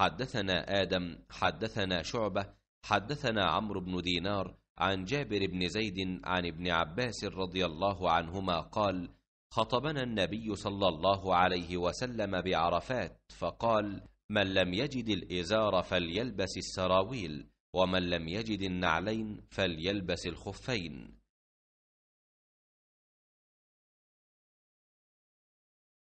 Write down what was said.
حدثنا آدم حدثنا شعبة حدثنا عمرو بن دينار عن جابر بن زيد عن ابن عباس رضي الله عنهما قال خطبنا النبي صلى الله عليه وسلم بعرفات فقال من لم يجد الإزار فليلبس السراويل ومن لم يجد النعلين فليلبس الخفين